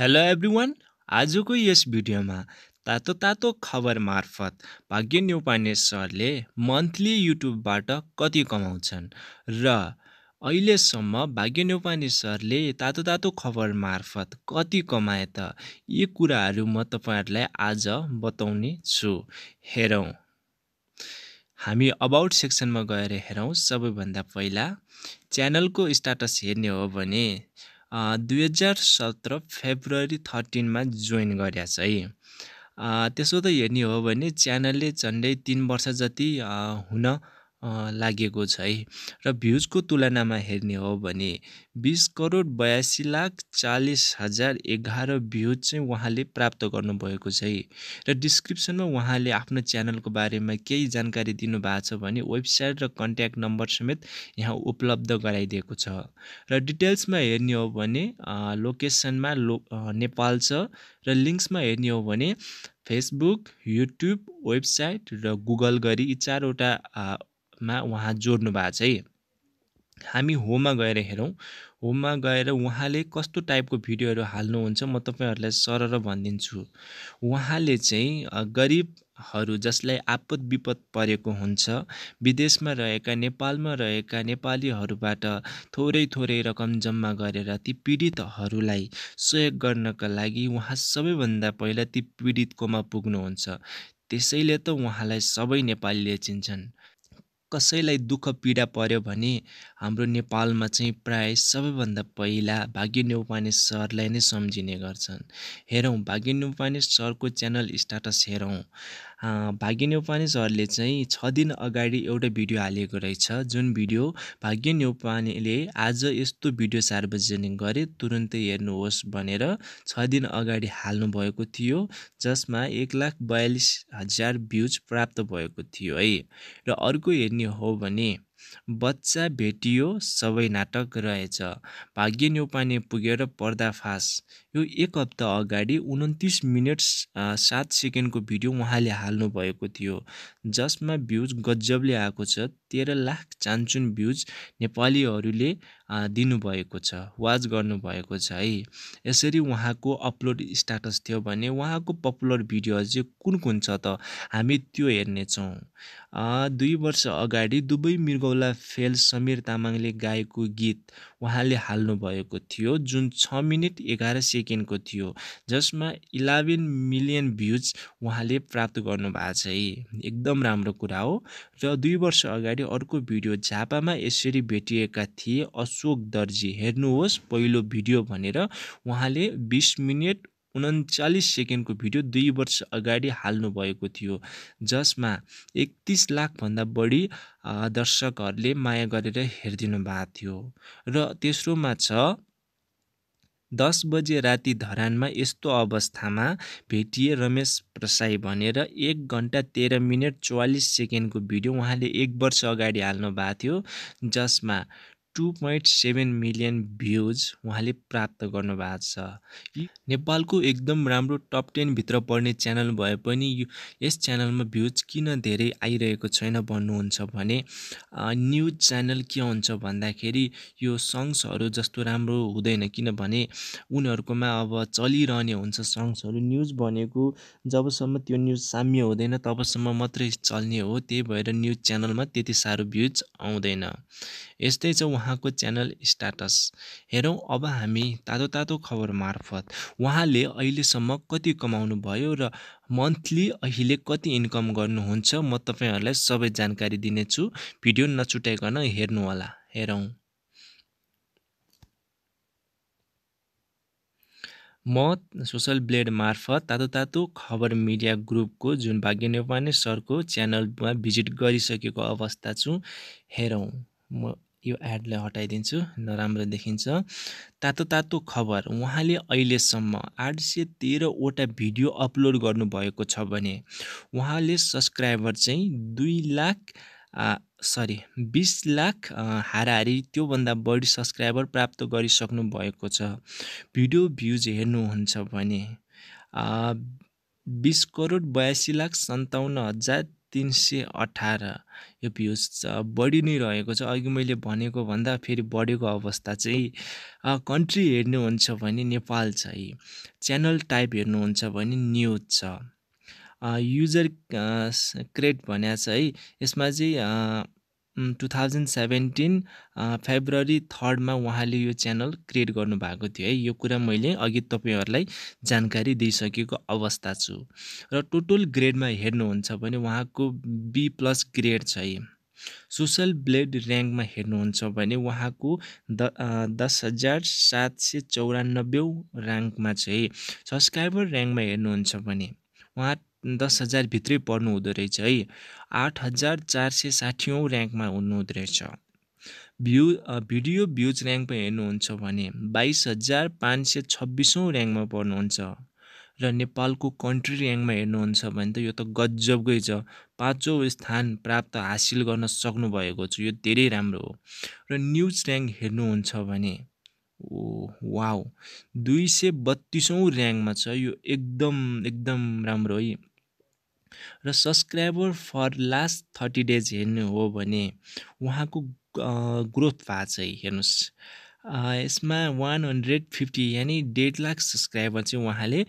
hello everyone आजको यस भिडियोमा तातो तातो खबर मार्फत भाग्य न्यौपाने सरले मन्थली युट्युबबाट कति कमाउँछन् र अहिलेसम्म भाग्य न्यौपाने सरले तातो तातो खबर मार्फत कति कमाए त यी कुराहरू म तपाईँहरूलाई आज बताउने छु हेरौँ हामी अबाउट सेक्सनमा गएर हेरौँ सबैभन्दा पहिला च्यानलको स्टाटस हेर्ने हो भने दुई हजार सत्र फेब्रुअरी थर्टिनमा जोइन गरेको छ है त्यसो त हेर्ने हो भने च्यानलले झन्डै तिन वर्ष जति हुन लागेको छ है र भ्युजको तुलनामा हेर्ने हो भने बिस करोड बयासी लाख चालिस हजार एघार भ्युज चाहिँ उहाँले प्राप्त गर्नुभएको छ है र डिस्क्रिप्सनमा उहाँले आफ्नो च्यानलको बारेमा केही जानकारी दिनुभएको छ भने वेबसाइट र कन्ट्याक्ट नम्बर समेत यहाँ उपलब्ध गराइदिएको छ र डिटेल्समा हेर्ने हो भने लोकेसनमा लो नेपाल छ र लिङ्क्समा हेर्ने हो भने फेसबुक युट्युब वेबसाइट र गुगल गरी यी चारवटा मा उहाँ जोड्नु भएको छ है हामी होममा गएर हेरौँ होममा गएर उहाँले कस्तो टाइपको भिडियोहरू हाल्नुहुन्छ म तपाईँहरूलाई सरर भनिदिन्छु उहाँले चाहिँ गरिबहरू जसलाई आपद विपद परेको हुन्छ विदेशमा रहेका नेपालमा रहेका नेपालीहरूबाट थोरै थोरै रकम जम्मा गरेर ती पीडितहरूलाई सहयोग गर्नका लागि उहाँ सबैभन्दा पहिला ती पीडितकोमा पुग्नुहुन्छ त्यसैले त उहाँलाई सबै नेपालीले चिन्छन् कसैलाई दुःख पीडा पर्यो भने हाम्रो नेपालमा चाहिँ प्राय सबैभन्दा पहिला भाग्य न्यौपाने सरलाई नै सम्झिने गर्छन् हेरौँ भाग्य न्यौपाने सरको च्यानल स्टाटस हेरौँ भाग्य न्यौपाने सरले चाहिँ छ दिन अगाडि एउटा भिडियो हालेको रहेछ जुन भिडियो भाग्य न्यौपानेले आज यस्तो भिडियो सार्वजनिक गरे तुरुन्तै हेर्नुहोस् भनेर छ दिन अगाडि हाल्नुभएको थियो जसमा एक लाख बयालिस हजार भ्युज प्राप्त भएको थियो है र अर्को हेर्ने ಹೋಬನಿ बच्चा भेटियो सबै नाटक रहेछ भाग्य न्यौपाने पुगेर पर्दाफास यो एक हप्ता अगाडि उन्तिस मिनट सात सेकेन्डको भिडियो उहाँले हाल्नुभएको थियो जसमा भ्युज गजबले आएको छ तेह्र लाख चान्चुन भ्युज नेपालीहरूले दिनुभएको छ वाच गर्नुभएको छ है यसरी उहाँको अपलोड स्टाटस थियो भने उहाँको पपुलर भिडियो चाहिँ कुन कुन छ त हामी त्यो हेर्नेछौँ दुई वर्ष अगाडि दुबई मृग कोला फेल समीर तामाङले गाएको गीत उहाँले हाल्नुभएको थियो जुन छ मिनट एघार सेकेन्डको थियो जसमा इलेभेन मिलियन भ्युज उहाँले प्राप्त गर्नुभएको छ है एकदम राम्रो कुरा हो र दुई वर्ष अगाडि अर्को भिडियो झापामा यसरी भेटिएका थिए अशोक दर्जी हेर्नुहोस् पहिलो भिडियो भनेर उहाँले बिस मिनट उन्चालिस सेकेन्डको भिडियो दुई वर्ष अगाडि हाल्नुभएको थियो जसमा एकतिस लाखभन्दा बढी दर्शकहरूले माया गरेर हेरिदिनु भएको थियो र तेस्रोमा छ दस बजे राति धरानमा यस्तो अवस्थामा भेटिए रमेश प्रसाई भनेर एक घन्टा तेह्र मिनट चौवालिस सेकेन्डको भिडियो उहाँले एक वर्ष अगाडि हाल्नु भएको थियो जसमा two point seven million views उहाँले प्राप्त गर्नुभएको छ नेपालको एकदम राम्रो टप टेनभित्र पर्ने च्यानल भए पनि यस च्यानलमा भ्युज किन धेरै आइरहेको छैन भन्नुहुन्छ भने न्युज च्यानल के हुन्छ भन्दाखेरि यो सङ्ग्सहरू जस्तो राम्रो हुँदैन किनभने उनीहरूकोमा अब चलिरहने हुन्छ सङ्ग्सहरू न्युज भनेको जबसम्म त्यो न्युज साम्य हुँदैन तबसम्म मात्रै चल्ने हो त्यही भएर न्युज च्यानलमा त्यति साह्रो भ्युज आउँदैन यस्तै छ उहाँको च्यानल स्टाटस हेरौँ अब हामी तातो तातो खबर मार्फत उहाँले अहिलेसम्म कति कमाउनु भयो र मन्थली अहिले कति इन्कम गर्नुहुन्छ म तपाईँहरूलाई सबै जानकारी दिनेछु भिडियो नछुट्याइकन हेर्नुहोला हेरौँ म सोसल ब्लेड मार्फत तातो तातो खबर मिडिया ग्रुपको जुन भाग्य नेपाली सरको च्यानलमा भिजिट गरिसकेको अवस्था छु हेरौँ म यो एडलाई हटाइदिन्छु नराम्रो देखिन्छ तातो तातो खबर उहाँले अहिलेसम्म आठ सय तेह्रवटा भिडियो अपलोड गर्नुभएको छ भने उहाँले सब्सक्राइबर चाहिँ दुई लाख सरी बिस लाख हाराहारी त्योभन्दा बढी सब्सक्राइबर प्राप्त गरिसक्नु भएको छ भिडियो भ्युज हेर्नुहुन्छ भने बिस करोड बयासी लाख सन्ताउन्न हजार तिन सय अठार यो भ्युज बढी नै रहेको छ अघि मैले भनेको भन्दा फेरि बढेको अवस्था चाहिँ कन्ट्री हेर्नुहुन्छ भने नेपाल छ है च्यानल टाइप हेर्नुहुन्छ भने न्युज छ युजर क्रेट भन्या छ है यसमा चाहिँ टु थाउजन्ड सेभेन्टिन फेब्रुअरी थर्डमा उहाँले यो च्यानल क्रिएट गर्नुभएको थियो है यो कुरा मैले अघि तपाईँहरूलाई जानकारी दिइसकेको अवस्था छु र टोटल ग्रेडमा हेर्नुहुन्छ भने उहाँको बी प्लस ग्रेड छ है सोसल ब्लेड ऱ्याङ्कमा हेर्नुहुन्छ भने उहाँको द दस हजार सात सय चौरानब्बे ऱ्याङ्कमा चाहिँ सब्सक्राइबर ऱ्याङ्कमा हेर्नुहुन्छ भने उहाँ दस भित्रै पर्नु हुँदो रहेछ है आठ हजार चार सय साठीौँ ऱ्याङ्कमा हुनुहुँदो रहेछ भ्यू भिडियो भ्युज ऱ्याङ्कमा हेर्नुहुन्छ भने बाइस हजार पाँच सय छब्बिसौँ ऱ्याङ्कमा पर्नुहुन्छ र नेपालको कन्ट्री ऱ्याङ्कमा हेर्नुहुन्छ भने त यो त गजबकै छ पाँचौँ स्थान प्राप्त हासिल गर्न सक्नुभएको छ यो धेरै राम्रो हो र न्युज ऱ्याङ्क हेर्नुहुन्छ भने ओ वाउ दुई सय बत्तिसौँ ऱ्याङ्कमा छ यो एकदम एकदम राम्रो है र subscriber for last thirty days हेर्नु हो भने उहाँको ग्रोथ भएको छ हेर्नुहोस् यसमा वान हन्ड्रेड फिफ्टी यानि डेढ लाख सब्सक्राइबर चाहिँ उहाँले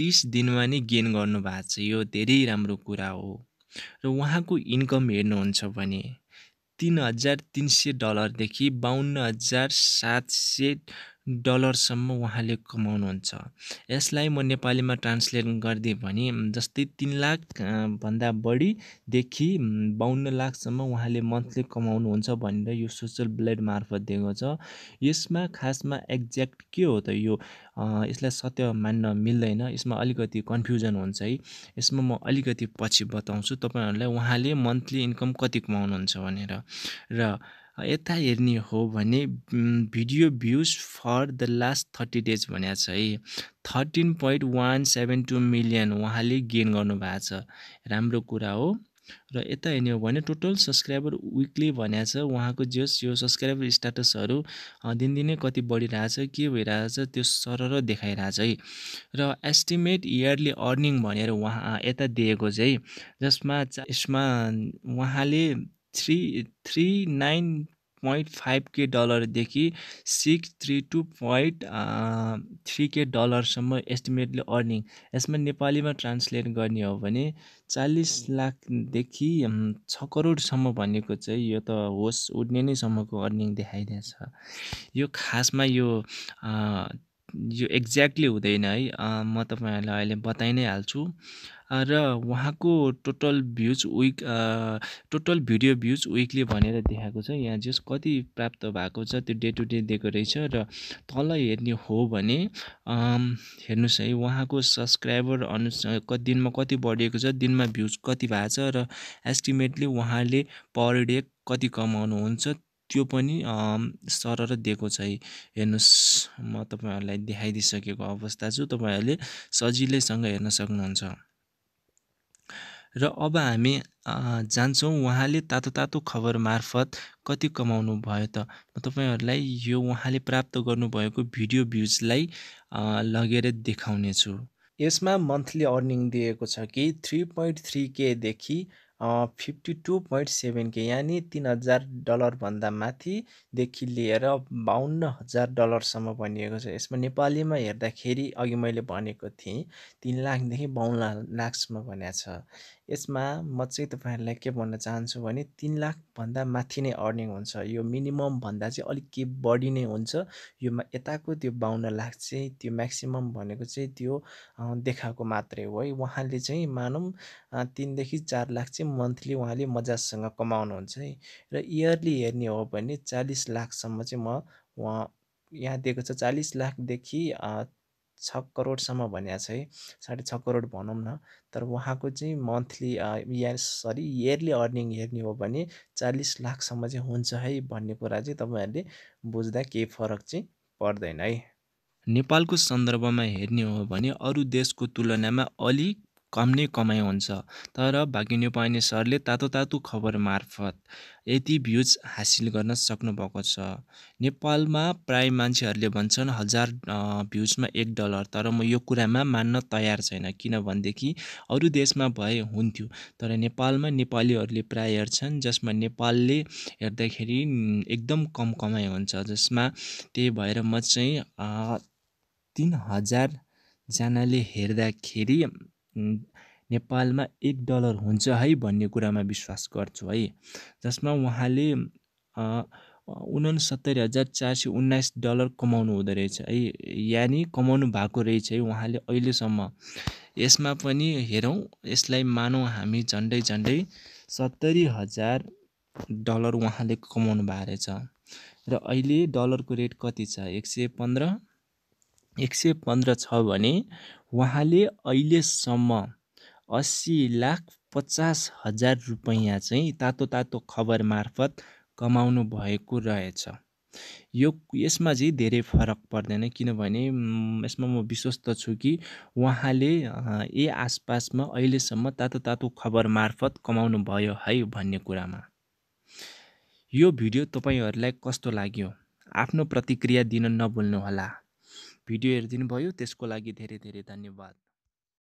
तिस दिनमा नै गेन गर्नुभएको छ यो धेरै राम्रो कुरा हो र उहाँको इन्कम हेर्नुहुन्छ भने तिन हजार तिन सय डलरदेखि बाहन्न हजार सात सय डलरसम्म उहाँले कमाउनुहुन्छ यसलाई म नेपालीमा ट्रान्सलेट गरिदिएँ भने जस्तै तिन लाख भन्दा बढीदेखि बाहन्न लाखसम्म उहाँले मन्थली कमाउनुहुन्छ भनेर यो सोसियल ब्लेड मार्फत दिएको छ यसमा खासमा एक्ज्याक्ट के हो त यो यसलाई सत्य मान्न मिल्दैन यसमा अलिकति कन्फ्युजन हुन्छ है यसमा म अलिकति पछि बताउँछु तपाईँहरूलाई उहाँले मन्थली इन्कम कति कमाउनुहुन्छ भनेर र यता हेर्ने हो भने video views for the last thirty days भनेको छ है thirteen point one seven two million उहाँले गेन गर्नुभएको छ राम्रो कुरा हो र यता हेर्ने हो भने टोटल सब्सक्राइबर विकली भनेको छ उहाँको जे यो सब्सक्राइबर स्ट्याटसहरू दिनदिनै कति बढिरहेछ के भइरहेछ त्यो सरर देखाइरहेछ है र एस्टिमेट इयरली अर्निङ भनेर उहाँ यता दिएको चाहिँ जसमा यसमा उहाँले three three nine point five K डलरदेखि six three two point three K डलरसम्म एस्टिमेटले अर्निङ यसमा नेपालीमा ट्रान्सलेट गर्ने हो भने चालिस लाखदेखि छ करोडसम्म भनेको चाहिँ यो त होस् उड्ने सम्मको अर्निङ देखाइदिएछ यो खासमा यो यो एक्ज्याक्टली हुँदैन है म तपाईँहरूलाई अहिले बताइ नै हाल्छु र उहाँको total views week total video views weekly भनेर देखाएको छ यहाँ जस कति प्राप्त भएको छ त्यो डे टु डे दिएको रहेछ र तल हेर्ने हो भने हेर्नुहोस् है उहाँको सब्सक्राइबर अनुसार क दिनमा कति बढिएको छ दिनमा भ्युज कति भएको छ र एस्टिमेटली उहाँले पर डे कति कमाउनुहुन्छ त्यो पनि सरर दिएको छ है हेर्नुहोस् म तपाईँहरूलाई देखाइदिइसकेको अवस्था छु तपाईँहरूले सजिलैसँग हेर्न सक्नुहुन्छ र अब हामी जान्छौँ उहाँले तातो तातो खबर मार्फत कति कमाउनु भयो त म तपाईँहरूलाई यो उहाँले प्राप्त गर्नुभएको भिडियो भ्युजलाई लगेर देखाउनेछु यसमा मन्थली अर्निङ दिएको छ कि थ्री पोइन्ट थ्री केदेखि fifty two point seven K यानि तिन हजार डलरभन्दा माथिदेखि लिएर बाहन्न हजार डलरसम्म बनिएको छ यसमा नेपालीमा हेर्दाखेरि अघि मैले भनेको थिएँ तिन लाखदेखि बाहन्न लाखसम्म भनेको छ यसमा म चाहिँ तपाईँहरूलाई के भन्न चाहन्छु भने तिन लाखभन्दा माथि नै अर्निङ हुन्छ यो मिनिमम भन्दा चाहिँ अलिक के बढी नै हुन्छ यो यताको त्यो बाहन्न लाख चाहिँ त्यो म्याक्सिमम भनेको चाहिँ त्यो देखाएको मात्रै हो है उहाँले चाहिँ मानौँ तिनदेखि चार लाख चाहिँ चाहिँ मन्थली उहाँले मजासँग कमाउनुहुन्छ है र इयरली हेर्ने हो भने चालिस लाखसम्म चाहिँ म उहाँ यहाँ दिएको छ चालिस लाखदेखि छ करोडसम्म भनिएको छ है साढे छ करोड भनौँ न तर उहाँको चाहिँ मन्थली या सरी इयरली अर्निङ हेर्ने हो भने चालिस लाखसम्म चाहिँ हुन्छ है भन्ने कुरा चाहिँ तपाईँहरूले बुझ्दा केही फरक चाहिँ पर्दैन है नेपालको सन्दर्भमा हेर्ने हो भने अरू देशको तुलनामा अलिक कम नै कमाइ हुन्छ तर भाग्य नेपाली सरले तातो तातो खबर मार्फत यति भ्युज हासिल गर्न सक्नुभएको छ नेपालमा प्राय मान्छेहरूले भन्छन् हजार भ्युजमा एक डलर तर म यो कुरामा मान्न तयार छैन किनभनेदेखि अरू देशमा भए हुन्थ्यो तर नेपालमा नेपालीहरूले प्राय हेर्छन् जसमा नेपालले हेर्दाखेरि एकदम कम कमाइ हुन्छ जसमा त्यही भएर म चाहिँ तिन हजारजनाले हेर्दाखेरि नेपालमा एक डलर हुन्छ है भन्ने कुरामा विश्वास गर्छु है जसमा उहाँले उनसत्तरी हजार चार सय उन्नाइस डलर कमाउनु हुँदो रहेछ है यानि कमाउनु भएको रहेछ है उहाँले अहिलेसम्म यसमा पनि हेरौँ यसलाई मानौँ हामी झन्डै झन्डै सत्तरी हजार डलर उहाँले कमाउनु भएको रहेछ र अहिले डलरको रेट कति छ एक सय पन्ध्र एक सय पन्ध्र छ भने उहाँले अहिलेसम्म अस्सी लाख पचास हजार रुपैयाँ चाहिँ तातो तातो खबर मार्फत कमाउनु भएको रहेछ यो यसमा चाहिँ धेरै फरक पर्दैन किनभने यसमा म विश्वस्त छु कि उहाँले ए आसपासमा अहिलेसम्म तातो तातो खबर मार्फत कमाउनु भयो है भन्ने कुरामा यो भिडियो तपाईँहरूलाई कस्तो लाग्यो आफ्नो प्रतिक्रिया दिन नभुल्नुहोला भिडियो हेरिदिनु भयो त्यसको लागि धेरै धेरै धन्यवाद